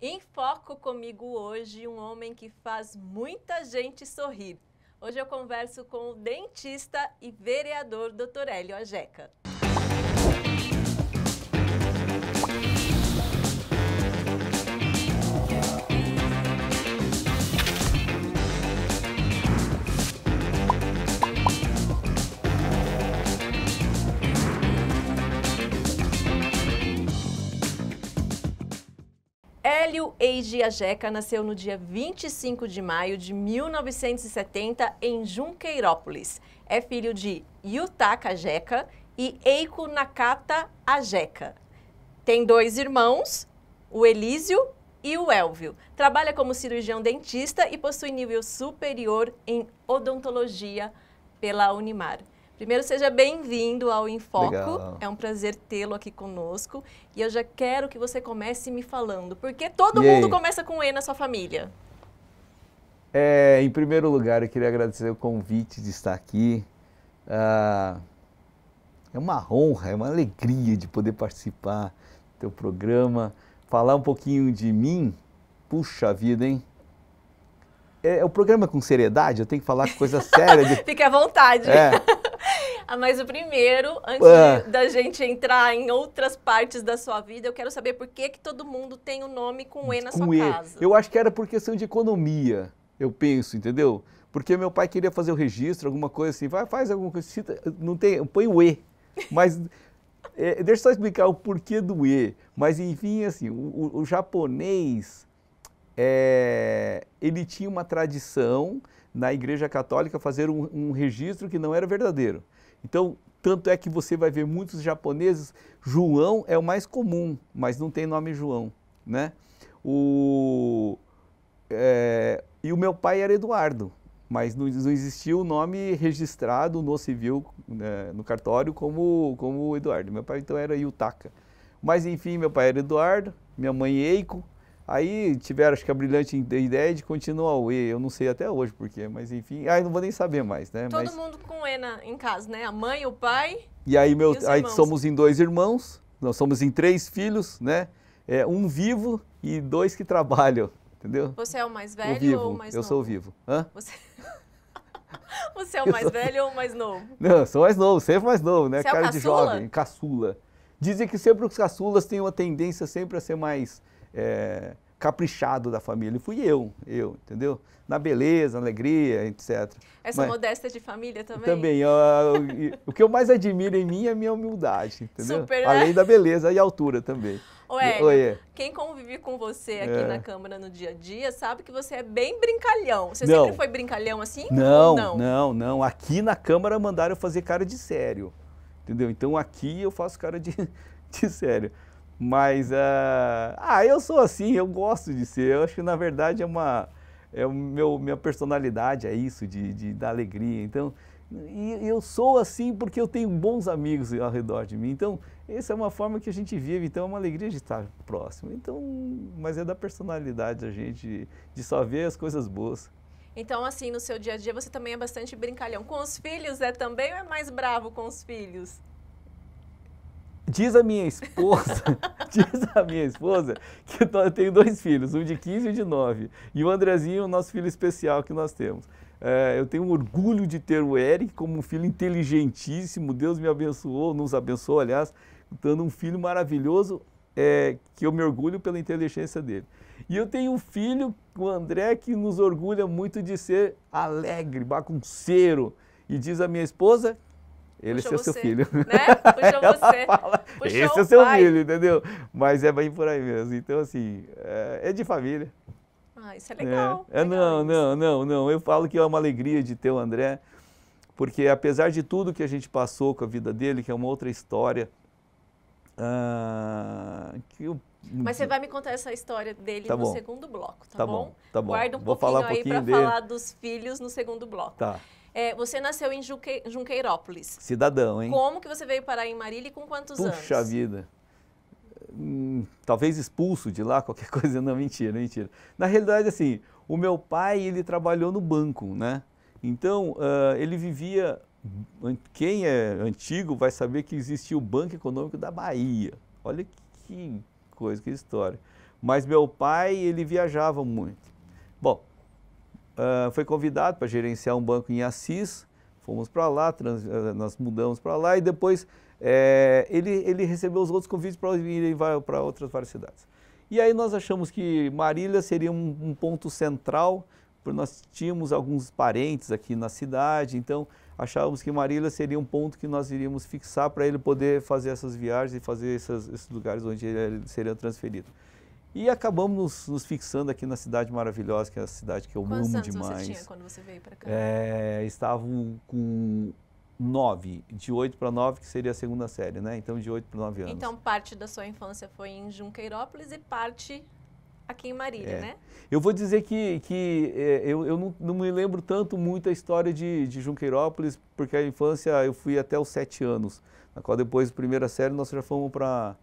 Em Foco comigo hoje, um homem que faz muita gente sorrir. Hoje eu converso com o dentista e vereador Dr. Hélio Ajeca. Hélio Eiji Ajeca nasceu no dia 25 de maio de 1970 em Junqueirópolis. É filho de Yutaka Ajeca e Eiko Nakata Ajeca. Tem dois irmãos, o Elísio e o Elvio. Trabalha como cirurgião dentista e possui nível superior em odontologia pela Unimar. Primeiro, seja bem-vindo ao Enfoco. Legal. É um prazer tê-lo aqui conosco. E eu já quero que você comece me falando, porque todo e mundo aí? começa com E na sua família. É, em primeiro lugar, eu queria agradecer o convite de estar aqui. Ah, é uma honra, é uma alegria de poder participar do teu programa. Falar um pouquinho de mim, puxa vida, hein? É, é o programa é com seriedade, eu tenho que falar coisa séria. De... Fique à vontade. É, ah, mas o primeiro, antes ah. de, da gente entrar em outras partes da sua vida, eu quero saber por que, que todo mundo tem o um nome com E na com sua e. casa. Eu acho que era por questão de economia, eu penso, entendeu? Porque meu pai queria fazer o registro, alguma coisa assim, vai, faz alguma coisa, cita, não tem, põe o E. Mas é, deixa eu só explicar o porquê do E. Mas enfim, assim, o, o japonês, é, ele tinha uma tradição na Igreja Católica fazer um, um registro que não era verdadeiro. Então, tanto é que você vai ver muitos japoneses, João é o mais comum, mas não tem nome João, né? O, é, e o meu pai era Eduardo, mas não, não existia o nome registrado no civil, né, no cartório, como, como Eduardo. Meu pai então era Yutaka. Mas enfim, meu pai era Eduardo, minha mãe Eiko, Aí tiveram, acho que a brilhante ideia de continuar o E, eu não sei até hoje porquê, mas enfim, aí não vou nem saber mais, né? Todo mas... mundo com E na, em casa, né? A mãe, o pai. E aí, meu, e aí somos em dois irmãos, nós somos em três filhos, né? É, um vivo e dois que trabalham, entendeu? Você é o mais velho o vivo. ou o mais eu novo? Eu sou o vivo. Hã? Você... Você é o mais sou... velho ou o mais novo? Não, sou mais novo, sempre mais novo, né? Você é Cara é de jovem, caçula. Dizem que sempre os caçulas têm uma tendência sempre a ser mais é, caprichado da família. Fui eu, eu, entendeu? Na beleza, na alegria, etc. Essa Mas, modéstia de família também? Também. Eu, eu, o que eu mais admiro em mim é a minha humildade, entendeu? Super, né? Além da beleza e altura também. Ué, quem convive com você aqui é. na Câmara no dia a dia sabe que você é bem brincalhão. Você não. sempre foi brincalhão assim? Não, não, não, não. Aqui na Câmara mandaram eu fazer cara de sério, entendeu? Então aqui eu faço cara de, de sério. Mas, uh, ah, eu sou assim, eu gosto de ser. Eu acho que, na verdade, é uma... É o meu, minha personalidade, é isso, de, de da alegria. Então, e eu sou assim porque eu tenho bons amigos ao redor de mim. Então, essa é uma forma que a gente vive, então é uma alegria de estar próximo. Então, mas é da personalidade da gente, de só ver as coisas boas. Então, assim, no seu dia a dia você também é bastante brincalhão. Com os filhos é também ou é mais bravo com os filhos? Diz a minha esposa, diz a minha esposa que eu tenho dois filhos, um de 15 e um de 9. E o Andrezinho é o nosso filho especial que nós temos. É, eu tenho um orgulho de ter o Eric como um filho inteligentíssimo. Deus me abençoou, nos abençoou, aliás, dando um filho maravilhoso é, que eu me orgulho pela inteligência dele. E eu tenho um filho, o André, que nos orgulha muito de ser alegre, bagunceiro. E diz a minha esposa ele é seu filho. Né? Puxa você. Fala, Puxa Esse é seu pai. filho, entendeu? Mas é bem por aí mesmo. Então, assim, é, é de família. Ah, isso é, é. legal. É, é legal não, isso. não, não, não. Eu falo que é uma alegria de ter o André, porque apesar de tudo que a gente passou com a vida dele, que é uma outra história, ah, que eu mas você vai me contar essa história dele tá no bom. segundo bloco, tá, tá bom? bom? Tá bom. Guarda um Vou pouquinho, um pouquinho aí para falar dos filhos no segundo bloco. Tá. É, você nasceu em Junque... Junqueirópolis. Cidadão, hein? Como que você veio parar em Marília e com quantos Puxa anos? Puxa vida. Hum, talvez expulso de lá, qualquer coisa. Não, mentira, mentira. Na realidade, assim, o meu pai, ele trabalhou no banco, né? Então, uh, ele vivia... Quem é antigo vai saber que existia o Banco Econômico da Bahia. Olha que coisa, que história. Mas meu pai, ele viajava muito. Bom, uh, foi convidado para gerenciar um banco em Assis, fomos para lá, trans, uh, nós mudamos para lá e depois é, ele, ele recebeu os outros convites para ir para outras várias cidades. E aí nós achamos que Marília seria um, um ponto central, porque nós tínhamos alguns parentes aqui na cidade, então achávamos que Marília seria um ponto que nós iríamos fixar para ele poder fazer essas viagens e fazer essas, esses lugares onde ele seria transferido. E acabamos nos, nos, fixando aqui na cidade maravilhosa, que é a cidade que eu Quantos amo demais. Você tinha quando você veio para cá? É, estava com nove, de oito para nove, que seria a segunda série, né? Então, de oito para nove anos. Então, parte da sua infância foi em Junqueirópolis e parte aqui em Marília, é. né? Eu vou dizer que, que é, eu, eu não, não, me lembro tanto muito a história de, de Junqueirópolis, porque a infância eu fui até os sete anos, na qual depois, primeira série, nós já fomos para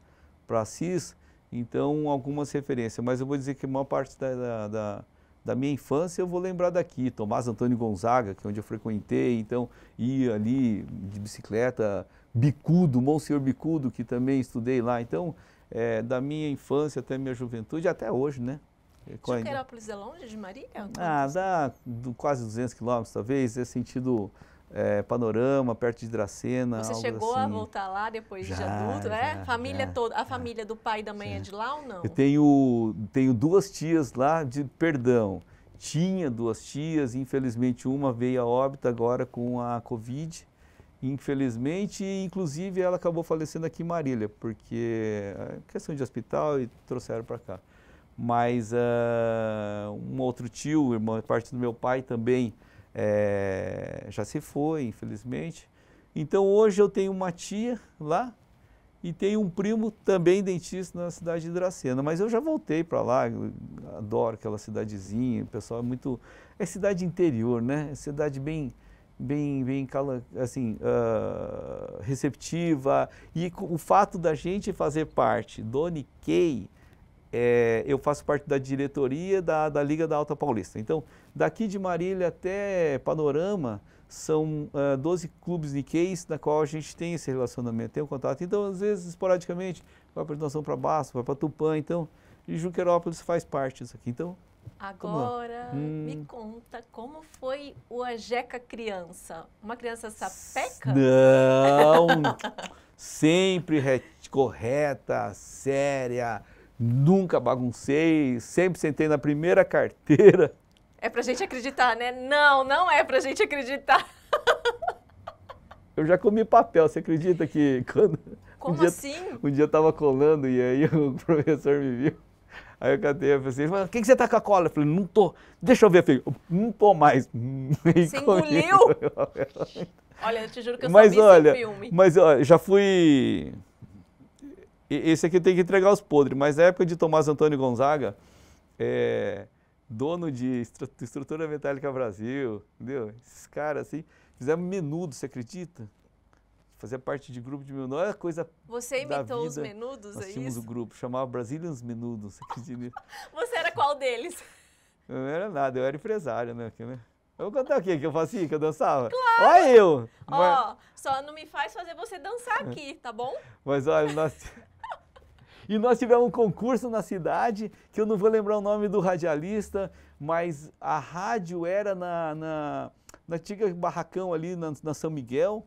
Assis, então, algumas referências, mas eu vou dizer que a maior parte da, da, da minha infância eu vou lembrar daqui, Tomás Antônio Gonzaga, que é onde eu frequentei, então ia ali de bicicleta, Bicudo, Monsenhor Bicudo, que também estudei lá. Então, é, da minha infância até minha juventude, até hoje, né? Juquerópolis é, é longe de Marília? Ah, dá do, quase 200 quilômetros, talvez, é sentido é, Panorama, perto de Dracena. Você chegou assim. a voltar lá depois já, de adulto, né? Já, família já, toda, a família do pai e da mãe é de lá ou não? Eu tenho, tenho duas tias lá de perdão. Tinha duas tias, infelizmente uma veio a óbito agora com a Covid. Infelizmente, inclusive ela acabou falecendo aqui em Marília, porque eh, questão de hospital e trouxeram para cá. Mas uh, um outro tio, irmão, parte do meu pai também, é, já se foi, infelizmente. Então hoje eu tenho uma tia lá e tenho um primo também dentista na cidade de Dracena, mas eu já voltei para lá, adoro aquela cidadezinha, o pessoal é muito... É cidade interior, né? É cidade bem, bem, bem assim, uh, receptiva. E o fato da gente fazer parte do Nikkei, é, eu faço parte da diretoria da, da Liga da Alta Paulista. Então, daqui de Marília até Panorama, são uh, 12 clubes niqueis na qual a gente tem esse relacionamento, tem um contato. Então, às vezes, esporadicamente, vai para Nação para Baço, vai para Tupã, então, e Junquerópolis faz parte disso aqui. Então, Agora, hum. me conta como foi o Ajeca criança? Uma criança sapeca? Não! Sempre correta, séria, nunca baguncei, sempre sentei na primeira carteira. É pra gente acreditar, né? Não, não é pra gente acreditar. Eu já comi papel, você acredita que quando. Como um dia, assim? Um dia eu tava colando e aí o professor me viu. Aí eu catei, e falei assim, o que, você tá com a cola? Eu falei, não tô. Deixa eu ver, filho. Não tô mais. você engoliu? Olha, eu te juro que eu mas, olha, filme. Mas olha, já fui esse aqui tem que entregar os podres, mas na época de Tomás Antônio Gonzaga, é, dono de Estrutura Metálica Brasil, entendeu? Esses caras assim, fizeram menudo, você acredita? Fazia parte de grupo de menudo, coisa Você imitou os menudos, Nós é tínhamos isso? um grupo, chamava Brazilians Menudos, você acredita? você era qual deles? Eu não era nada, eu era empresário, né? Aqui, né? Eu vou contar o Que eu fazia, que eu dançava? Claro! Olha eu! Ó, mas... só não me faz fazer você dançar aqui, tá bom? Mas olha, nós... E nós tivemos um concurso na cidade, que eu não vou lembrar o nome do radialista, mas a rádio era na, na, na antiga barracão ali na, na São Miguel,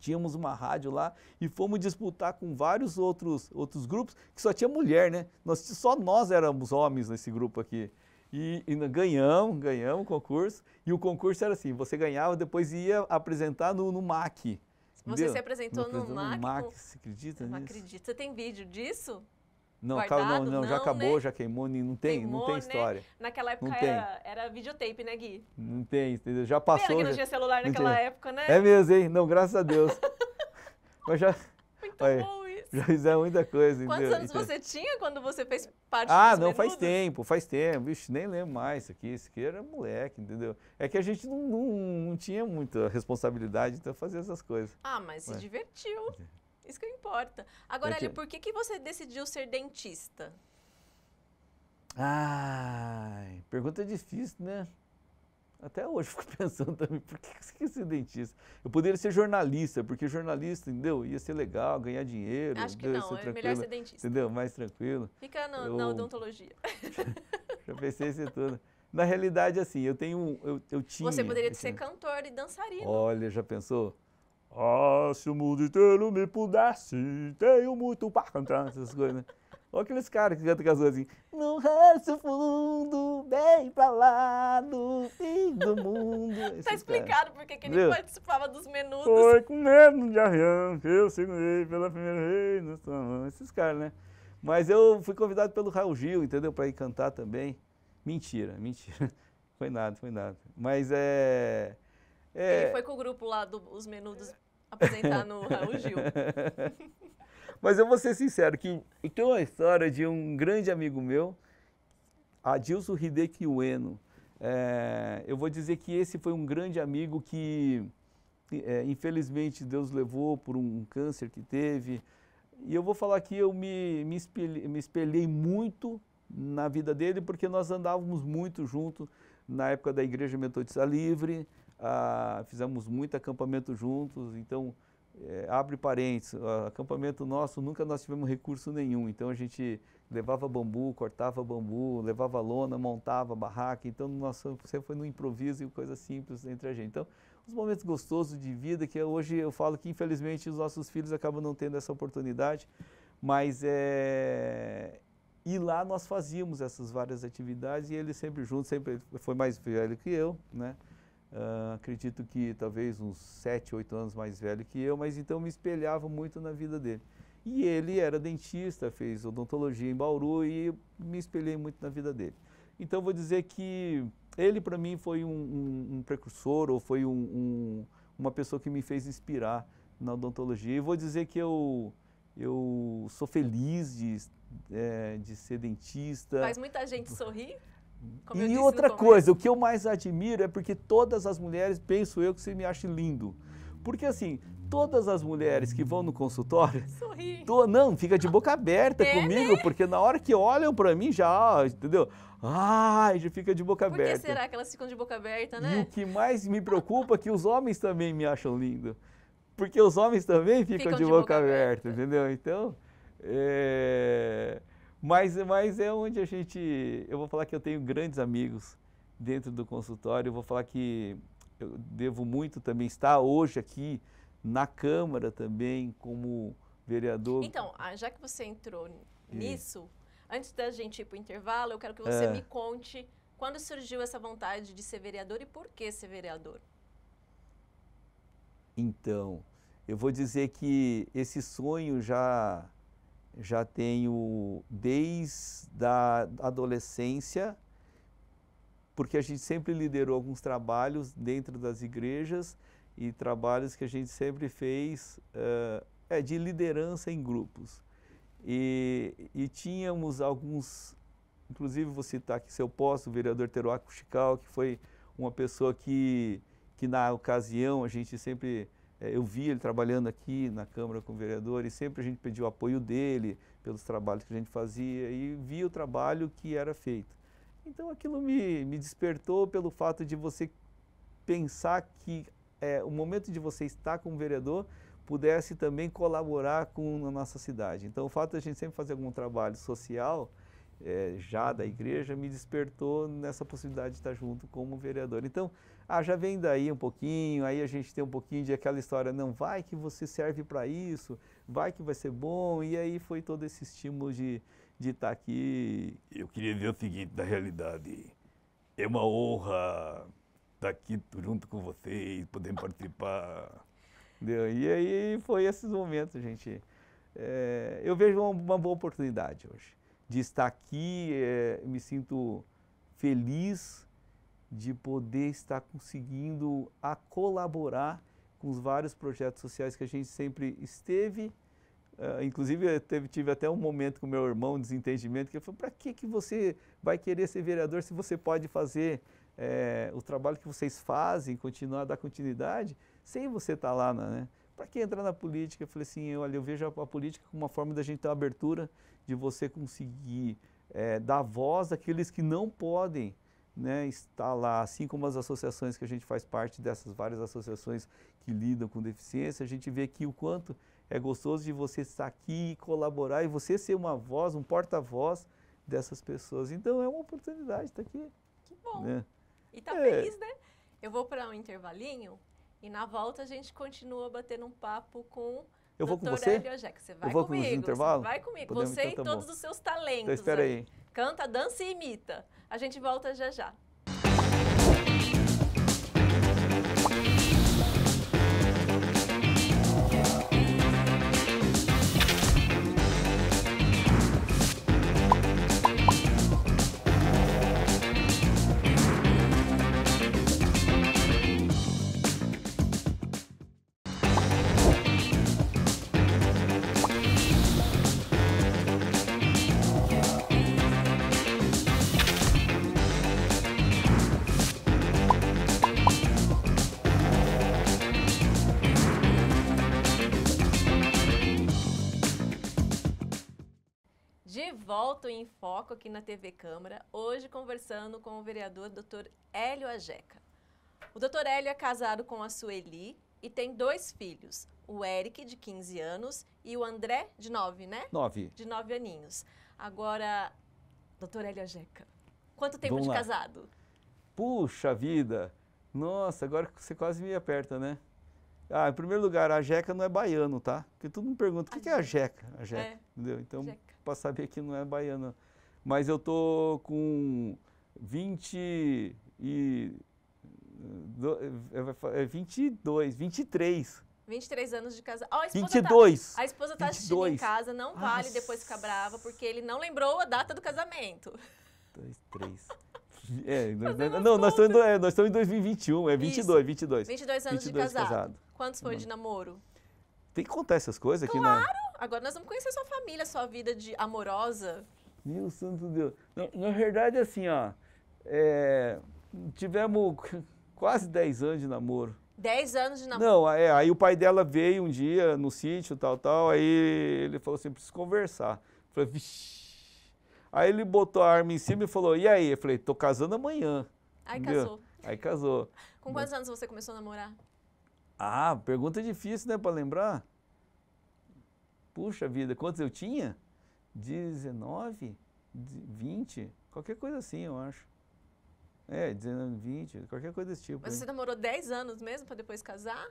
tínhamos uma rádio lá e fomos disputar com vários outros, outros grupos que só tinha mulher, né? Nós, só nós éramos homens nesse grupo aqui. E, e ganhamos, ganhamos o concurso. E o concurso era assim: você ganhava, depois ia apresentar no, no MAC. Você se apresentou no, no MAC. No você acredita eu nisso? Não acredito. Você tem vídeo disso? Não, não, não, não, já acabou, né? já queimou, não tem, queimou, né? não tem história. Né? Naquela época não era, tem. era videotape, né, Gui? Não tem, entendeu? Já passou. Pena que não tinha celular naquela época, né? É mesmo, hein? Não, graças a Deus. Mas já. Muito Olha, bom. Juiz é muita coisa. Quantos entendeu? anos você tinha quando você fez parte Ah, não, faz tempo, faz tempo. Vixe, nem lembro mais isso aqui. Isso aqui era moleque, entendeu? É que a gente não, não, não tinha muita responsabilidade, então fazer essas coisas. Ah, mas, mas se divertiu. É. Isso que importa. Agora, é que... por que, que você decidiu ser dentista? Ai, pergunta difícil, né? Até hoje fico pensando também, por que você quer ser dentista? Eu poderia ser jornalista, porque jornalista, entendeu? Ia ser legal, ganhar dinheiro. Acho que não, é melhor ser dentista. Entendeu? Mais tranquilo. Fica no, eu, na odontologia. já pensei isso tudo. Na realidade, assim, eu tenho. Eu, eu tinha. Você poderia assim, ser cantor e dançarino. Olha, já pensou? Ah, se o mundo inteiro me pudesse, tenho muito para cantar, essas coisas, né? Olha aqueles caras que cantam canções assim. No resto fundo, bem pra lá do fim do mundo. tá explicado por que ele participava dos menudos. Foi com medo de avião que eu segurei pela primeira vez. No... Esses caras, né? Mas eu fui convidado pelo Raul Gil, entendeu? Pra ir cantar também. Mentira, mentira. Foi nada, foi nada. Mas é... é... Ele foi com o grupo lá dos do, Menudos apresentar no Raul Gil. Mas eu vou ser sincero, que eu tenho uma história de um grande amigo meu, Adilson Hideki Ueno. É, eu vou dizer que esse foi um grande amigo que, é, infelizmente, Deus levou por um câncer que teve. E eu vou falar que eu me, me, espelhei, me espelhei muito na vida dele, porque nós andávamos muito junto na época da Igreja Metodista Livre, ah, fizemos muito acampamento juntos, então é, abre parênteses, o acampamento nosso nunca nós tivemos recurso nenhum, então a gente levava bambu, cortava bambu, levava lona, montava barraca, então nosso, sempre foi no improviso e coisa simples entre a gente. Então, uns momentos gostosos de vida que hoje eu falo que infelizmente os nossos filhos acabam não tendo essa oportunidade, mas é... E lá nós fazíamos essas várias atividades e ele sempre junto, sempre foi mais velho que eu, né? Uh, acredito que talvez uns 7, 8 anos mais velho que eu, mas então me espelhava muito na vida dele. E ele era dentista, fez odontologia em Bauru e me espelhei muito na vida dele. Então vou dizer que ele para mim foi um, um, um, precursor ou foi um, uma pessoa que me fez inspirar na odontologia. E vou dizer que eu, eu sou feliz de, é, de ser dentista. Faz muita gente sorrir? Como e outra coisa, o que eu mais admiro é porque todas as mulheres, penso eu, que você me acha lindo. Porque assim, todas as mulheres que vão no consultório, Sorri. Tô, não, fica de boca aberta é, comigo, né? porque na hora que olham para mim já, entendeu? Ai, já fica de boca aberta. Por que será que elas ficam de boca aberta, né? E o que mais me preocupa é que os homens também me acham lindo. Porque os homens também ficam, ficam de, boca, boca aberta, aberta, entendeu? Então, é... Mas, mas é onde a gente. Eu vou falar que eu tenho grandes amigos dentro do consultório, eu vou falar que eu devo muito também estar hoje aqui na Câmara também como vereador. Então, ah, já que você entrou é. nisso, antes da gente ir para o intervalo, eu quero que você é. me conte quando surgiu essa vontade de ser vereador e por que ser vereador. Então, eu vou dizer que esse sonho já já tenho desde a adolescência, porque a gente sempre liderou alguns trabalhos dentro das igrejas e trabalhos que a gente sempre fez uh, é, de liderança em grupos. E, e, tínhamos alguns, inclusive vou citar aqui, se eu posso, o vereador Teruaco Chical, que foi uma pessoa que, que na ocasião a gente sempre é, eu vi ele trabalhando aqui na Câmara com o vereador e sempre a gente pediu apoio dele pelos trabalhos que a gente fazia e vi o trabalho que era feito. Então aquilo me, me despertou pelo fato de você pensar que é, o momento de você estar com o vereador pudesse também colaborar com a nossa cidade. Então o fato de a gente sempre fazer algum trabalho social é, já da igreja me despertou nessa possibilidade de estar junto como vereador. Então, ah, já vem daí um pouquinho, aí a gente tem um pouquinho de aquela história, não, vai que você serve para isso, vai que vai ser bom, e aí foi todo esse estímulo de, de estar tá aqui. Eu queria dizer o seguinte, na realidade, é uma honra estar tá aqui junto com vocês, poder participar. Deu. E aí foi esses momentos, gente. É, eu vejo uma, uma boa oportunidade hoje de estar aqui, é, me sinto feliz de poder estar conseguindo a colaborar com os vários projetos sociais que a gente sempre esteve. Uh, inclusive, teve, tive até um momento com meu irmão, um desentendimento, que ele falou, para que, que você vai querer ser vereador se você pode fazer é, o trabalho que vocês fazem, continuar a dar continuidade, sem você estar tá lá, né? para que entrar na política? Eu falei assim, olha, eu vejo a, a política como uma forma da gente ter uma abertura, de você conseguir é, dar voz àqueles que não podem né, estar lá, assim como as associações que a gente faz parte dessas várias associações que lidam com deficiência, a gente vê aqui o quanto é gostoso de você estar aqui e colaborar e você ser uma voz, um porta-voz dessas pessoas. Então é uma oportunidade estar aqui. Que bom. Né? E tá é. feliz, né? Eu vou para um intervalinho, e na volta a gente continua batendo um papo com eu vou com você? você vai eu vou comigo. Você vai comigo. você então, e tá todos os seus talentos. Então, espera aí. Canta, dança e imita. A gente volta já já. Voto em Foco aqui na TV Câmara, hoje conversando com o vereador Dr. Hélio Ajeca. O Dr. Hélio é casado com a Sueli e tem dois filhos, o Eric, de 15 anos, e o André, de 9, né? 9. De 9 aninhos. Agora, Dr. Hélio Ajeca, quanto tempo Vamos de lá. casado? Puxa vida! Nossa, agora você quase me aperta, né? Ah, em primeiro lugar, a jeca não é baiano, tá? Porque todo mundo pergunta, o que, que é a jeca? A jeca, é. entendeu? Então, jeca para saber que não é baiana. Mas eu tô com 20 e do, é 22, 23. 23 anos de casado. Oh, a esposa 22. Tá, a esposa tá 22. Tá assistindo em casa, não vale depois ficar brava, porque ele não lembrou a data do casamento. Dois, três. É, nós, né, não, nós estamos, é, nós estamos em 2021, é 22, Isso. 22. 22 anos 22 de casado. casado. Quantos foi de namoro? Tem que contar essas coisas claro. aqui, né? Claro! Agora nós vamos conhecer sua família, sua vida de amorosa. Meu santo Deus. Na, na verdade, assim, ó, é, tivemos quase 10 anos de namoro. 10 anos de namoro? Não, é, aí o pai dela veio um dia no sítio, tal, tal, aí ele falou assim, preciso conversar. Eu falei, vixi. Aí ele botou a arma em cima e falou, e aí? Eu falei, tô casando amanhã. Aí entendeu? casou. Aí casou. Com quantos anos você começou a namorar? Ah, pergunta difícil, né, pra lembrar. Puxa vida, quantos eu tinha? 19, 20, qualquer coisa assim, eu acho. É, 19, 20, qualquer coisa desse tipo. Mas né? você demorou 10 anos mesmo para depois casar?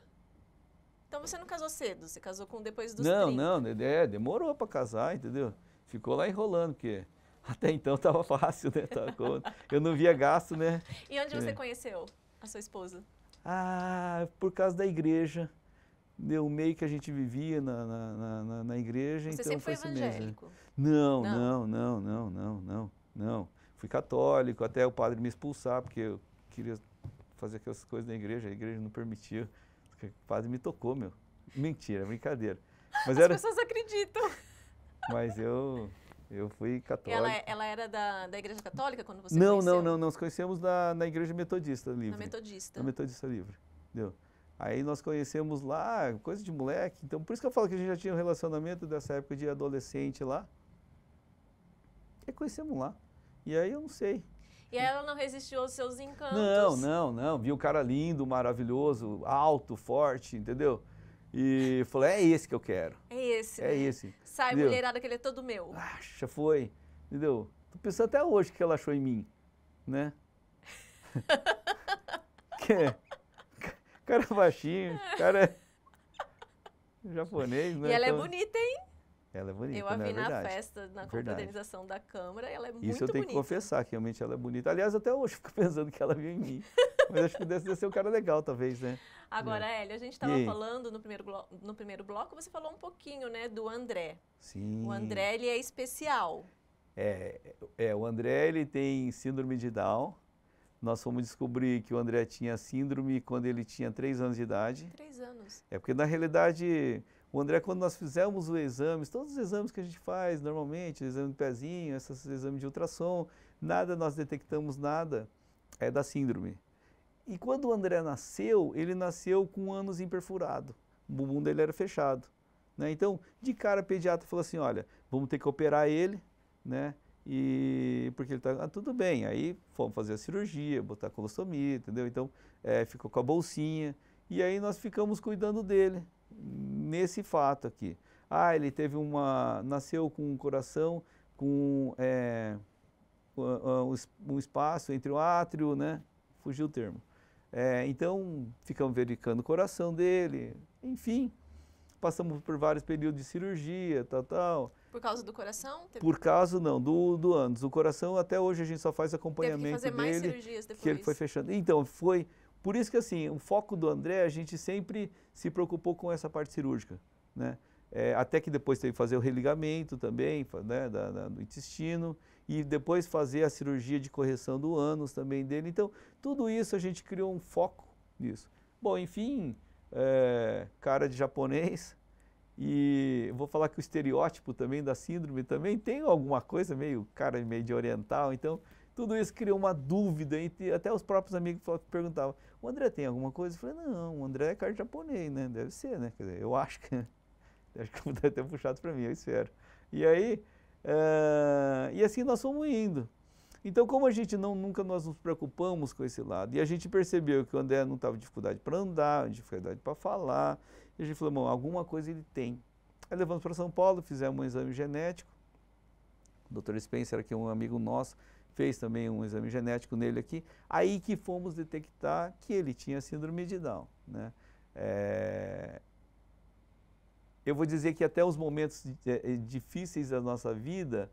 Então você não casou cedo, você casou com depois dos não, 30. Não, não, é, demorou para casar, entendeu? Ficou lá enrolando, porque até então estava fácil, né? eu não via gasto, né? E onde é. você é. conheceu a sua esposa? Ah, por causa da igreja o meio que a gente vivia na, na, na, na igreja. Você então sempre foi, assim. evangélico? Não, não, não, não, não, não, não. Fui católico, até o padre me expulsar, porque eu queria fazer aquelas coisas na igreja, a igreja não permitia. O padre me tocou, meu. Mentira, brincadeira. Mas As era... pessoas acreditam. Mas eu, eu fui católico. Ela, ela era da, da igreja católica quando você não, conheceu? Não, não, não. Nós conhecemos na, na igreja metodista livre. Na metodista. Na metodista livre. Deu. Aí nós conhecemos lá, coisa de moleque. Então, por isso que eu falo que a gente já tinha um relacionamento dessa época de adolescente lá. E conhecemos lá. E aí eu não sei. E ela não resistiu aos seus encantos. Não, não, não. Vi um cara lindo, maravilhoso, alto, forte, entendeu? E falou, é esse que eu quero. É esse. É né? esse. Sai, entendeu? mulherada, que ele é todo meu. Acha, foi. Entendeu? Tô pensando até hoje o que ela achou em mim, né? que é? cara é baixinho, cara é japonês, né? E ela é então... é bonita, hein? Ela é bonita, Eu a né? vi na festa, na confraternização da Câmara, ela é muito bonita. Isso eu tenho bonita. que confessar, que realmente ela é bonita. Aliás, até hoje fico pensando que ela viu em mim. Mas acho que deve ser um cara legal, talvez, né? Agora, é. Hélio, a gente estava falando no primeiro, no primeiro bloco, você falou um pouquinho, né, do André. Sim. O André, ele é especial. É, é o André, ele tem síndrome de Down, nós fomos descobrir que o André tinha síndrome quando ele tinha 3 anos de idade. 3 anos. É porque, na realidade, o André, quando nós fizemos os exames, todos os exames que a gente faz normalmente, exame de pezinho, esses exames de ultrassom, nada, nós detectamos nada é da síndrome. E quando o André nasceu, ele nasceu com o ânus imperfurado. O bumbum dele era fechado. Né? Então, de cara, o pediatra falou assim, olha, vamos ter que operar ele, né? e porque ele está, ah, tudo bem, aí fomos fazer a cirurgia, botar a colostomia, entendeu? Então, é, ficou com a bolsinha, e aí nós ficamos cuidando dele, nesse fato aqui. Ah, ele teve uma, nasceu com um coração, com é, um espaço entre o átrio, né? Fugiu o termo. É, então, ficamos verificando o coração dele, enfim, passamos por vários períodos de cirurgia, tal, tal. Por causa do coração? Teve... Por causa, não, do, do ânus. O coração, até hoje, a gente só faz acompanhamento teve que fazer mais dele, cirurgias depois. que ele foi fechando. Então, foi... Por isso que, assim, o foco do André, a gente sempre se preocupou com essa parte cirúrgica, né? É, até que depois teve que fazer o religamento também, né, da, da, do intestino, e depois fazer a cirurgia de correção do ânus também dele. Então, tudo isso a gente criou um foco nisso. Bom, enfim, é, cara de japonês, e vou falar que o estereótipo também da síndrome também tem alguma coisa meio cara meio de oriental, então tudo isso criou uma dúvida entre até os próprios amigos perguntavam: "O André tem alguma coisa?" Eu falei: "Não, o André é cara japonês, né? Deve ser, né? Quer dizer, eu acho que acho que deve ter puxado para mim, eu espero". E aí, uh, e assim nós fomos indo. Então, como a gente não, nunca nós nos preocupamos com esse lado, e a gente percebeu que o André não estava dificuldade para andar, dificuldade para falar, e a gente falou, bom, alguma coisa ele tem. Aí levamos para São Paulo, fizemos um exame genético, o doutor Spencer, que é um amigo nosso, fez também um exame genético nele aqui, aí que fomos detectar que ele tinha síndrome de Down. Né? É... Eu vou dizer que até os momentos eh, eh, difíceis da nossa vida,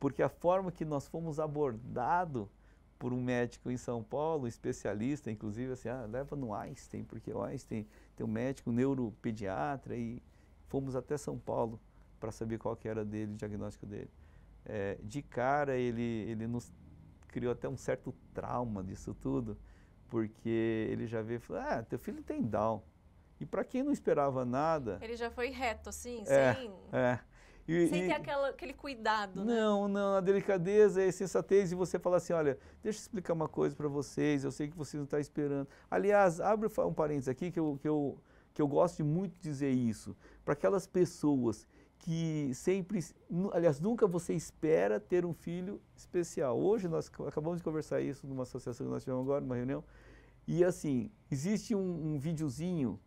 porque a forma que nós fomos abordado por um médico em São Paulo, especialista, inclusive, assim, ah, leva no Einstein, porque o Einstein tem um médico um neuropediatra e fomos até São Paulo para saber qual que era dele, o diagnóstico dele. É, de cara, ele, ele nos criou até um certo trauma disso tudo, porque ele já veio e falou, ah, teu filho tem Down. E para quem não esperava nada... Ele já foi reto, assim, é, sem... É. E, Sem e... ter aquela, aquele cuidado, né? Não, né? não. A delicadeza é a sensatez de você falar assim, olha, deixa eu explicar uma coisa para vocês, eu sei que vocês não estão tá esperando. Aliás, abre um parênteses aqui que eu, que eu, que eu gosto de muito dizer isso. Para aquelas pessoas que sempre, aliás, nunca você espera ter um filho especial. Hoje nós acabamos de conversar isso numa associação que nós tivemos agora, numa reunião, e assim, existe um, um videozinho,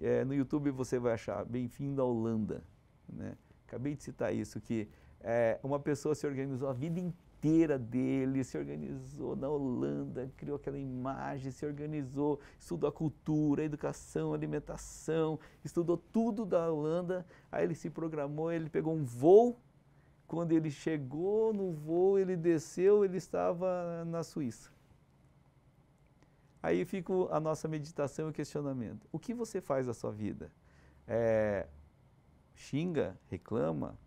é, no YouTube você vai achar, Bem-vindo à Holanda, né? Acabei de citar isso, que é, uma pessoa se organizou a vida inteira dele, se organizou na Holanda, criou aquela imagem, se organizou, estudou a cultura, a educação, a alimentação, estudou tudo da Holanda, aí ele se programou, ele pegou um voo, quando ele chegou no voo, ele desceu, ele estava na Suíça. Aí fica a nossa meditação e questionamento. O que você faz da sua vida? É, xinga, reclama,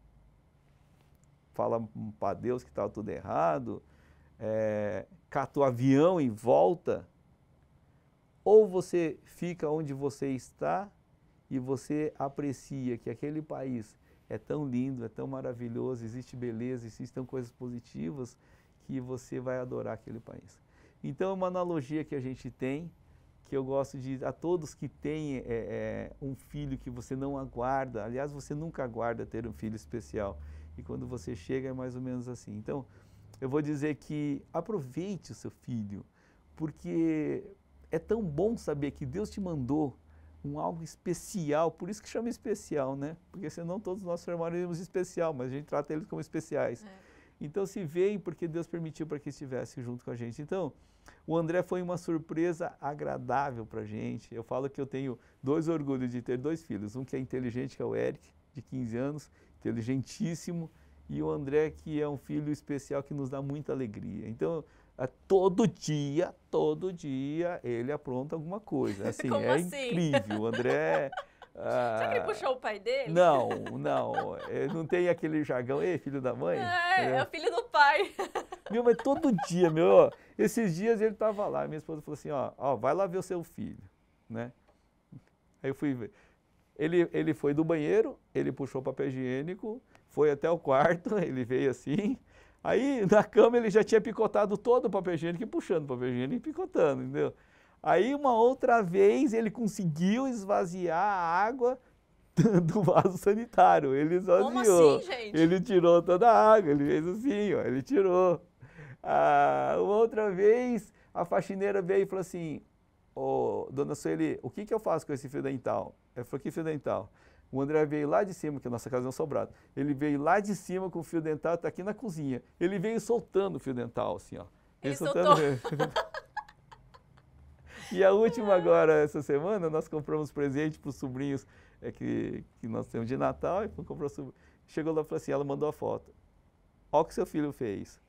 fala para Deus que estava tudo errado, é, cata o avião e volta, ou você fica onde você está e você aprecia que aquele país é tão lindo, é tão maravilhoso, existe beleza, existem coisas positivas que você vai adorar aquele país. Então é uma analogia que a gente tem que eu gosto de a todos que têm é, é, um filho que você não aguarda. Aliás, você nunca aguarda ter um filho especial. E quando você chega é mais ou menos assim. Então, eu vou dizer que aproveite o seu filho, porque é tão bom saber que Deus te mandou um algo especial, por isso que chama especial, né? Porque senão todos nós formaremos especial, mas a gente trata eles como especiais. É. Então se veem porque Deus permitiu para que estivesse junto com a gente. Então, o André foi uma surpresa agradável para a gente. Eu falo que eu tenho dois orgulhos de ter dois filhos. Um que é inteligente, que é o Eric, de 15 anos, inteligentíssimo. E o André, que é um filho especial, que nos dá muita alegria. Então, é, todo dia, todo dia, ele apronta alguma coisa. Assim, Como é assim? incrível. O André... Ah, Será que ele puxou o pai dele? Não, não. Não tem aquele jargão, ei, filho da mãe? É, é o filho do pai. Meu, mas todo dia, meu, esses dias ele tava lá, minha esposa falou assim, ó, ó, vai lá ver o seu filho, né? Aí eu fui ver. Ele, ele foi do banheiro, ele puxou o papel higiênico, foi até o quarto, ele veio assim. Aí, na cama, ele já tinha picotado todo o papel higiênico, puxando o papel higiênico e picotando, entendeu? Aí uma outra vez ele conseguiu esvaziar a água do vaso sanitário. Ele esvaziou. Como assim, gente? Ele tirou toda a água, ele fez assim, ó, ele tirou. Ah, uma outra vez a faxineira veio e falou assim: Ô, oh, dona Sueli, o que, que eu faço com esse fio dental? Ela falou: Que fio dental? O André veio lá de cima, que a nossa casa é um sobrado. Ele veio lá de cima com o fio dental, está aqui na cozinha. Ele veio soltando o fio dental, assim, ó. Ele, ele soltando. E a última agora, essa semana, nós compramos presente para os sobrinhos é, que, que nós temos de Natal. E comprou Chegou lá e falou assim, ela mandou a foto. Olha o que seu filho fez.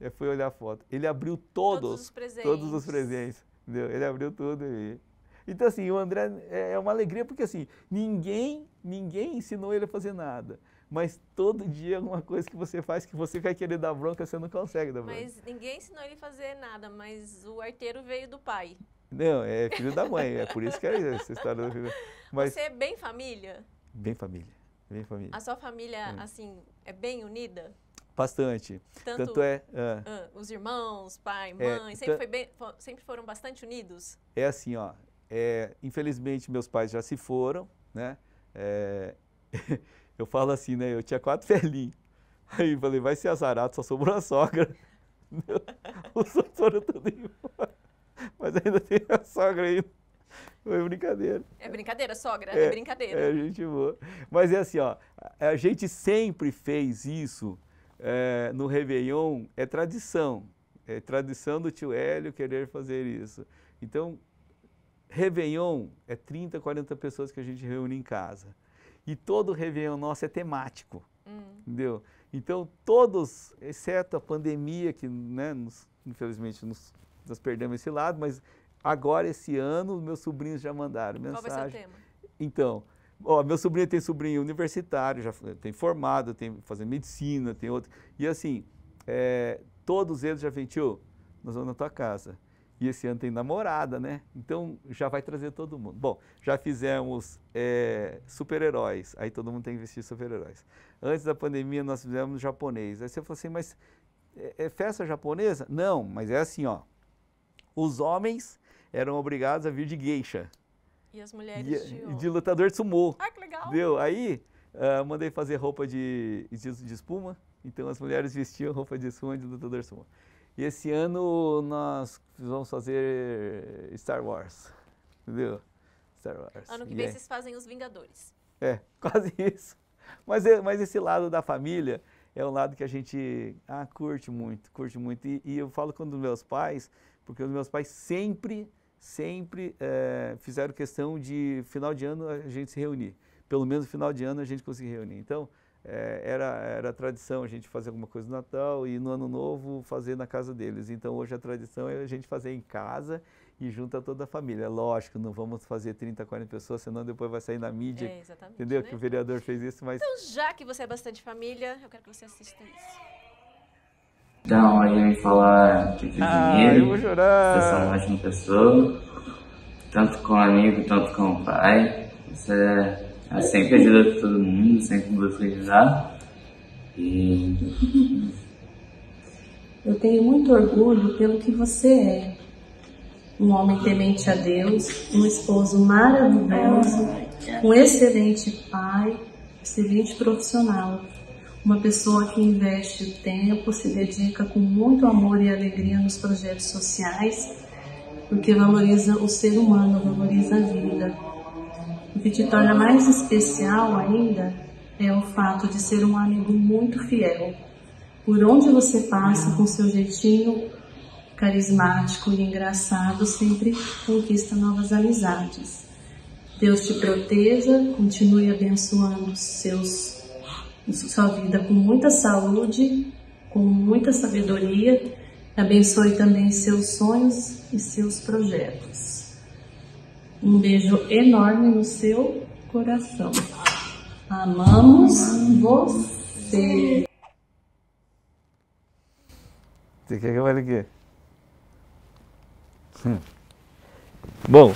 Eu é, fui olhar a foto. Ele abriu todos, todos os presentes. Todos os presentes entendeu? Ele abriu tudo e... Então, assim, o André é, é uma alegria porque, assim, ninguém, ninguém ensinou ele a fazer nada. Mas todo dia alguma é coisa que você faz que você vai querer dar bronca, você não consegue dar bronca. Mas ninguém ensinou ele a fazer nada, mas o arteiro veio do pai. Não, é filho da mãe, é por isso que é essa história do filho. Mas Você é bem família? Bem família, bem família. A sua família, hum. assim, é bem unida? Bastante. Tanto, Tanto é... é. Ah, os irmãos, pai, é, mãe, é, sempre, foi bem, sempre foram bastante unidos? É assim, ó, é, infelizmente meus pais já se foram, né? É, eu falo assim, né, eu tinha quatro velhinhos. Aí falei, vai ser azarado, só sobrou a sogra. Os outros foram tudo embora. Mas ainda tem a sogra aí. Foi brincadeira. É brincadeira, sogra, é, é brincadeira. É, gente boa. Mas é assim, ó, a gente sempre fez isso é, no Réveillon, é tradição. É tradição do tio Hélio querer fazer isso. Então, Réveillon é 30, 40 pessoas que a gente reúne em casa. E todo Réveillon nosso é temático, hum. entendeu? Então, todos, exceto a pandemia que, né, nos, infelizmente, nos nós perdemos esse lado, mas agora, esse ano, meus sobrinhos já mandaram mensagem. Qual vai ser o tema? Então, ó, meu sobrinho tem sobrinho universitário, já tem formado, tem fazendo medicina, tem outro. E assim, é, todos eles já vêm, tio, nós vamos na tua casa. E esse ano tem namorada, né? Então já vai trazer todo mundo. Bom, já fizemos é, super-heróis, aí todo mundo tem que vestir super-heróis. Antes da pandemia nós fizemos japonês. Aí você falou assim, mas é, é festa japonesa? Não, mas é assim, ó os homens eram obrigados a vir de geisha. E as mulheres e, de... de lutador de sumô. Ah, que legal! Deu? Aí, uh, mandei fazer roupa de, de, de espuma, então as mulheres vestiam roupa de espuma de lutador de sumô. E esse ano nós vamos fazer Star Wars, entendeu? Star Wars. Ano que vem yeah. É. vocês fazem Os Vingadores. É, quase isso. Mas, é, mas esse lado da família é um lado que a gente ah, curte muito, curte muito. E, e eu falo com meus pais, porque os meus pais sempre, sempre é, fizeram questão de final de ano a gente se reunir. Pelo menos no final de ano a gente conseguia reunir. Então, é, era, era tradição a gente fazer alguma coisa no Natal e no Ano Novo fazer na casa deles. Então, hoje a tradição é a gente fazer em casa e junta toda a família. É lógico, não vamos fazer 30, 40 pessoas, senão depois vai sair na mídia. É, exatamente. Entendeu? Né? Que o vereador fez isso, mas. Então, já que você é bastante família, eu quero que você assista isso da OIA falar que o ah, dinheiro, eu vou chorar. você é uma ótima pessoa, tanto com amigo, tanto com o pai. Você é, sempre ajuda todo mundo, sempre busca ajudar. E. Eu tenho muito orgulho pelo que você é. Um homem temente a Deus, um esposo maravilhoso, um excelente pai, excelente profissional. Uma pessoa que investe o tempo, se dedica com muito amor e alegria nos projetos sociais, porque valoriza o ser humano, valoriza a vida. O que te torna mais especial ainda é o fato de ser um amigo muito fiel. Por onde você passa com seu jeitinho carismático e engraçado, sempre conquista novas amizades. Deus te proteja, continue abençoando seus sua vida com muita saúde, com muita sabedoria. Abençoe também seus sonhos e seus projetos. Um beijo enorme no seu coração. Amamos você. Você quer que eu fale o quê? Hum. Bom,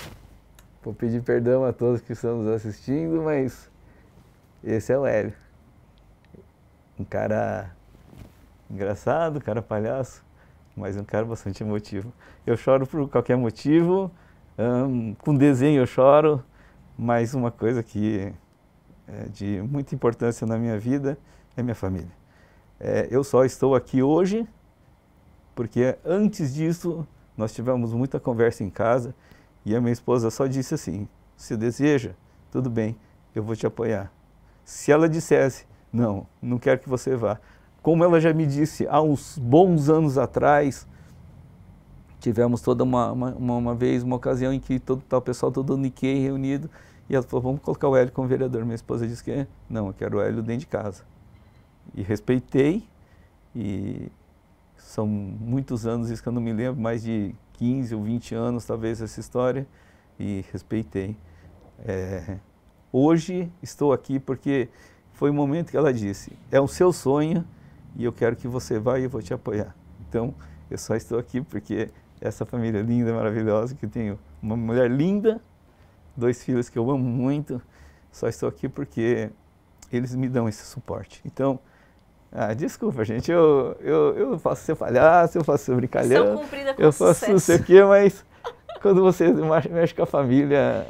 vou pedir perdão a todos que estão nos assistindo, mas esse é o Hélio um cara engraçado, um cara palhaço, mas um cara bastante emotivo. Eu choro por qualquer motivo, com desenho eu choro, mas uma coisa que é de muita importância na minha vida é minha família. É, eu só estou aqui hoje porque antes disso nós tivemos muita conversa em casa e a minha esposa só disse assim: se deseja, tudo bem, eu vou te apoiar. Se ela dissesse, não, não quero que você vá. Como ela já me disse há uns bons anos atrás, tivemos toda uma, uma, uma vez, uma ocasião em que todo o pessoal todo Nikkei reunido, e ela falou, vamos colocar o Hélio como vereador. Minha esposa disse que, não, eu quero o Hélio dentro de casa. E respeitei, e são muitos anos, isso que eu não me lembro, mais de 15 ou 20 anos, talvez, essa história, e respeitei. É, hoje estou aqui porque foi o momento que ela disse, é o seu sonho e eu quero que você vá e eu vou te apoiar. Então, eu só estou aqui porque essa família linda, maravilhosa, que eu tenho uma mulher linda, dois filhos que eu amo muito, só estou aqui porque eles me dão esse suporte. Então, ah, desculpa, gente, eu, eu, eu faço ser palhaço, eu faço ser brincalhão, eu faço não sei o quê, mas quando você mexe com a família,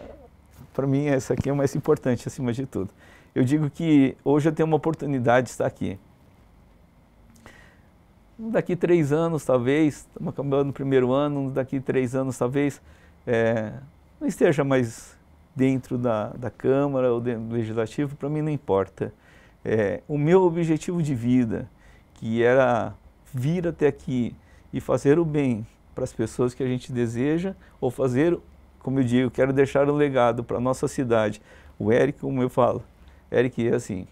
para mim, essa aqui é o mais importante, acima de tudo eu digo que hoje eu tenho uma oportunidade de estar aqui. Daqui três anos, talvez, estamos acabando o primeiro ano, daqui três anos, talvez, é, não esteja mais dentro da, da Câmara ou dentro do Legislativo, para mim não importa. É, o meu objetivo de vida, que era vir até aqui e fazer o bem para as pessoas que a gente deseja, ou fazer, como eu digo, quero deixar um legado para a nossa cidade. O Eric, como eu falo, Eric, é assim,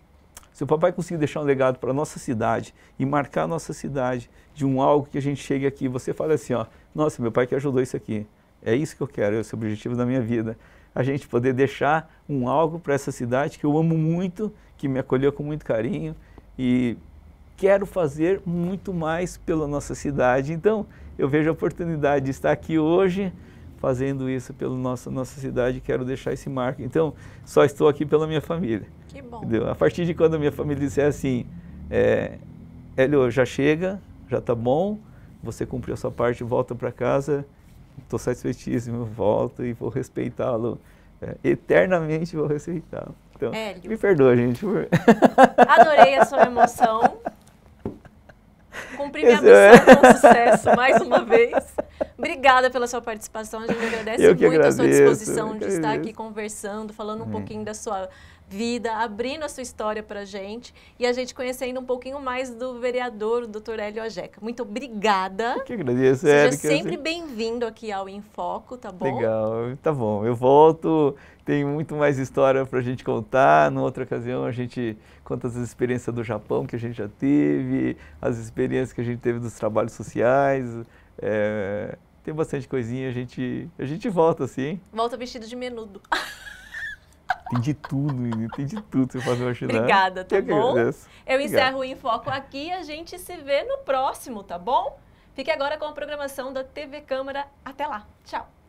se o papai conseguir deixar um legado para a nossa cidade e marcar a nossa cidade de um algo que a gente chegue aqui, você fala assim, ó, nossa, meu pai que ajudou isso aqui. É isso que eu quero, esse é o objetivo da minha vida. A gente poder deixar um algo para essa cidade que eu amo muito, que me acolheu com muito carinho e quero fazer muito mais pela nossa cidade. Então, eu vejo a oportunidade de estar aqui hoje fazendo isso pela nossa, nossa cidade quero deixar esse marco. Então, só estou aqui pela minha família. Que bom. Entendeu? A partir de quando a minha família disser assim, é, Hélio, já chega, já tá bom, você cumpriu a sua parte, volta para casa, tô satisfeitíssimo, volto e vou respeitá-lo. É, eternamente vou respeitá-lo. Então, Hélio. me perdoa, gente. Adorei a sua emoção. Cumpri minha missão é. com sucesso mais uma vez. Obrigada pela sua participação. A gente agradece muito agradeço, a sua disposição de estar aqui conversando, falando um hum. pouquinho da sua vida, abrindo a sua história para a gente e a gente conhecendo um pouquinho mais do vereador, o doutor Hélio Ajeca. Muito obrigada. Eu que agradeço, Seja Érica. sempre bem-vindo aqui ao Infoco, tá bom? Legal, tá bom. Eu volto tem muito mais história para a gente contar. Numa outra ocasião, a gente conta as experiências do Japão que a gente já teve, as experiências que a gente teve dos trabalhos sociais. É, tem bastante coisinha, a gente, a gente volta assim. Volta vestido de menudo. Tem de tudo, menino. Tem de tudo, você uma chinela. Né? Obrigada, tá bom? Eu encerro o Infoco aqui a gente se vê no próximo, tá bom? Fique agora com a programação da TV Câmara. Até lá. Tchau.